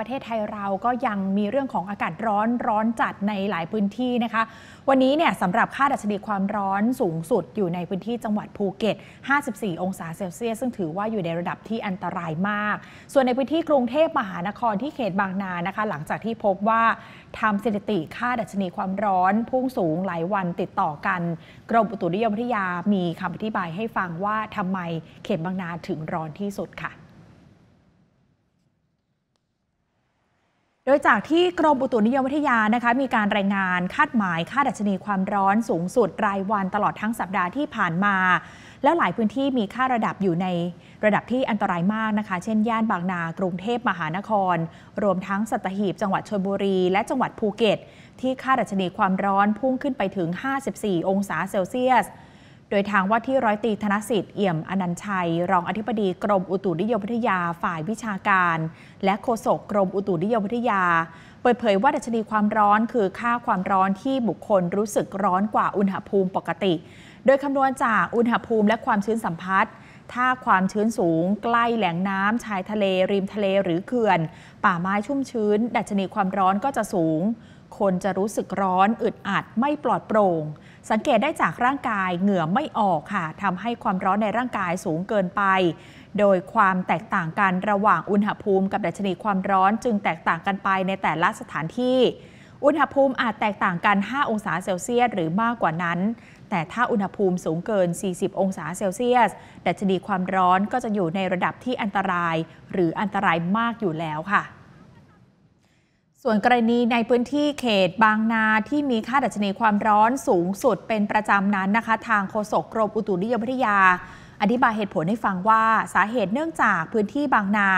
ประเทศไทยเราก็ยังมีเรื่องของอากาศร้อน ร้อนจัดในหลายพื้นที่นะคะ วันนี้เนี่ยสำหรับค่าดัชนีความร้อนสูงสุด อยู่ในพื้นที่จังหวัดภูเก็ต 54 องศาเซลเซียสซึ่งถือว่าอยู่ในระดับที่อันตรายมาก ส่วนในพื้นที่กรุงเทพมหานครที่เขตบางนานะคะ หลังจากที่พบว่าทำสถิติค่าดัชนีความร้อน พุ่งสูงหลายวันติดต่อกันกรมอุตุนิยมวิทยา มีคำอธิบายให้ฟังว่าทำไมเขตบางนาถึงร้อนที่สุดค่ะโดยจากที่กรมอุตุนิยมวิทยานะคะ มีการรายงานคาดหมายค่าดัชนีความร้อนสูงสุดรายวันตลอดทั้งสัปดาห์ที่ผ่านมา แล้วหลายพื้นที่มีค่าระดับอยู่ในระดับที่อันตรายมากนะคะ เช่นย่านบางนากรุงเทพมหานคร รวมทั้งสัตหีบจังหวัดชลบุรีและ จังหวัดภูเก็ต ที่ค่าดัชนีความร้อนพุ่งขึ้นไปถึง 54 องศาเซลเซียสโดยทางว่าที่ร้อยตีธนสิทธิ์เอี่ยมอนันชัย รองอธิบดีกรมอุตุนิยมวิทยาฝ่ายวิชาการ และโฆษกกรมอุตุนิยมวิทยา เปิดเผยว่าดัชนีความร้อนคือค่าความร้อนที่บุคคลรู้สึกร้อนกว่าอุณหภูมิปกติ โดยคำนวณจากอุณหภูมิและความชื้นสัมพัทธ์ถ้าความชื้นสูง ใกล้แหล่งน้ำชายทะเลริมทะเลหรือเขื่อน ป่าไม้ชุ่มชื้น ดัชนีความร้อนก็จะสูงคนจะรู้สึกร้อนอึดอัดไม่ปลอดโปร่ง สังเกตได้จากร่างกายเหงื่อไม่ออกค่ะทำให้ความร้อนในร่างกายสูงเกินไป โดยความแตกต่างกันระหว่างอุณหภูมิกับดัชนีความร้อนจึงแตกต่างกันไปในแต่ละสถานที่ อุณหภูมิอาจแตกต่างกัน 5 องศาเซลเซียสหรือมากกว่านั้น แต่ถ้าอุณหภูมิสูงเกิน 40 องศาเซลเซียสดัชนีความร้อนก็จะอยู่ในระดับที่อันตราย หรืออันตรายมากอยู่แล้วค่ะส่วนกรณีในพื้นที่เขตบางนาที่มีค่าดัชนีความร้อนสูงสุดเป็นประจำนั้นนะคะ ทางโฆษกกรมอุตุนิยมวิทยา อธิบายเหตุผลให้ฟังว่าสาเหตุเนื่องจากพื้นที่บางนา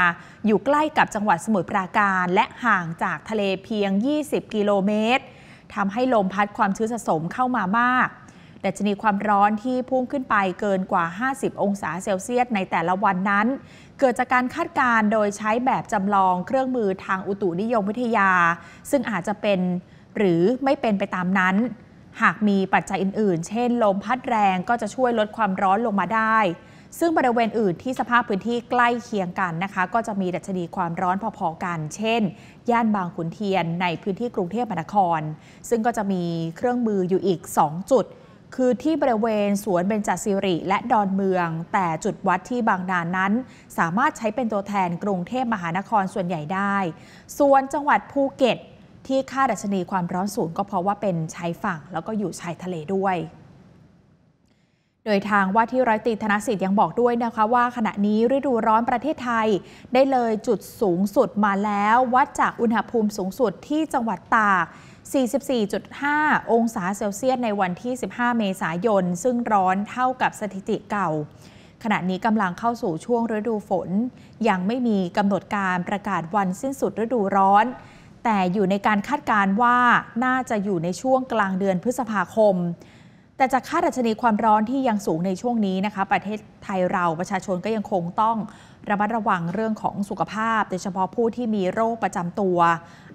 อยู่ใกล้กับจังหวัดสมุทรปราการ และห่างจากทะเลเพียง 20 กิโลเมตรทำให้ลมพัดความชื้นสะสมเข้ามามากดัชนีความร้อนที่พุ่งขึ้นไปเกินกว่า 50 องศาเซลเซียสในแต่ละวันนั้น เกิดจากการคาดการณ์โดยใช้แบบจำลองเครื่องมือทางอุตุนิยมวิทยา ซึ่งอาจจะเป็นหรือไม่เป็นไปตามนั้น หากมีปัจจัยอื่น ๆ เช่นลมพัดแรงก็จะช่วยลดความร้อนลงมาได้ ซึ่งบริเวณอื่นที่สภาพพื้นที่ใกล้เคียงกันนะคะ ก็จะมีดัชนีความร้อนพอๆกัน เช่น ย่านบางขุนเทียน ในพื้นที่กรุงเทพมหานคร ซึ่งก็จะมีเครื่องมืออยู่อีก 2 จุดคือที่บริเวณสวนเบญจศิริและดอนเมือง แต่จุดวัดที่บางนานนั้น สามารถใช้เป็นตัวแทนกรุงเทพมหานครส่วนใหญ่ได้ส่วนจังหวัดภูเก็ตที่ค่าดัชนีความร้อนสูงก็เพราะว่าเป็นชายฝั่ง แล้วก็อยู่ชายทะเลด้วย โดยทางว่าที่ร้อยตีธนสิทธิ์ยังบอกด้วยนะคะว่าขณะนี้ฤดูร้อนประเทศไทย ได้เลยจุดสูงสุดมาแล้ววัดจากอุณหภูมิสูงสุดที่จังหวัดตาก44.5 องศาเซลเซียสในวันที่ 15 เมษายน ซึ่งร้อนเท่ากับสถิติเก่า ขณะนี้กำลังเข้าสู่ช่วงฤดูฝน ยังไม่มีกำหนดการประกาศวันสิ้นสุดฤดูร้อน แต่อยู่ในการคาดการณ์ว่าน่าจะอยู่ในช่วงกลางเดือนพฤษภาคม แต่จากค่าดัชนีความร้อนที่ยังสูงในช่วงนี้นะคะ ประเทศไทยเราประชาชนก็ยังคงต้องระมัดระวังเรื่องของสุขภาพโดยเฉพาะผู้ที่มีโรคประจำตัว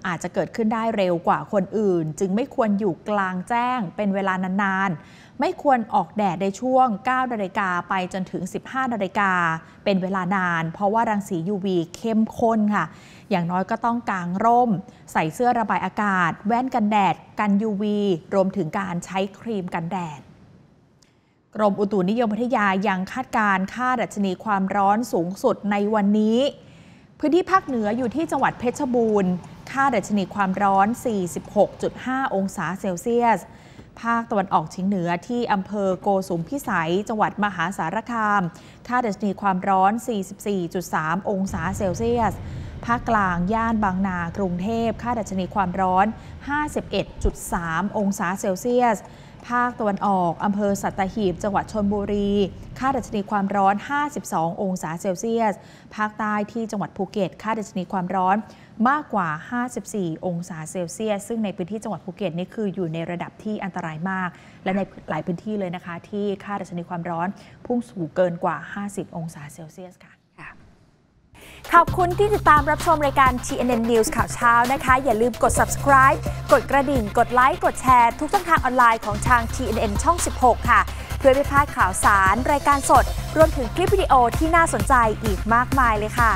อาจจะเกิดขึ้นได้เร็วกว่าคนอื่น จึงไม่ควรอยู่กลางแจ้งเป็นเวลานานๆไม่ควรออกแดดในช่วง 9 นาฬิกาไปจนถึง 15 นาฬิกา เป็นเวลานานเพราะว่ารังสี UV เข้มข้นค่ะอย่างน้อยก็ต้องกางร่ม ใส่เสื้อระบายอากาศแว่นกันแดดกัน UV รวมถึงการใช้ครีมกันแดดกรมอุตุนิยมวิทยายังคาดการ์ค่าดัชนีความร้อนสูงสุดในวันนี้ พื้นที่ภาคเหนืออยู่ที่จังหวัดเพชรบูรณ์ ค่าดัชนีความร้อน 46.5 องศาเซลเซียส ภาคตะวันออกเฉียงเหนือที่อำเภอโกสุมพิสัยจังหวัดมหาสารคาม ค่าดัชนีความร้อน 44.3 องศาเซลเซียส ภาคกลางย่านบางนากรุงเทพค่าดัชนีความร้อน 51.3 องศาเซลเซียสภาคตะวันออกอำเภอสัตหีบจังหวัดชนบุรี ค่าดัชนีความร้อน 52 องศาเซลเซียส ภาคใต้ที่จังหวัดภูเก็ต ค่าดัชนีความร้อน มากกว่า 54 องศาเซลเซียส ซึ่งในพื้นที่จังหวัดภูเก็ตนี่คืออยู่ในระดับที่อันตรายมาก และในหลายพื้นที่เลยนะคะ ที่ค่าดัชนีความร้อนพุ่งสูงเกินกว่า 50 องศาเซลเซียสค่ะขอบคุณที่ติดตามรับชมรายการ TNN News ข่าวเช้านะคะ อย่าลืมกด subscribe กดกระดิ่ง กดไลค์ กดแชร์ทุกช่องทางออนไลน์ของทาง TNN ช่อง 16 ค่ะ เพื่อไม่พลาดข่าวสารรายการสด รวมถึงคลิปวิดีโอที่น่าสนใจอีกมากมายเลยค่ะ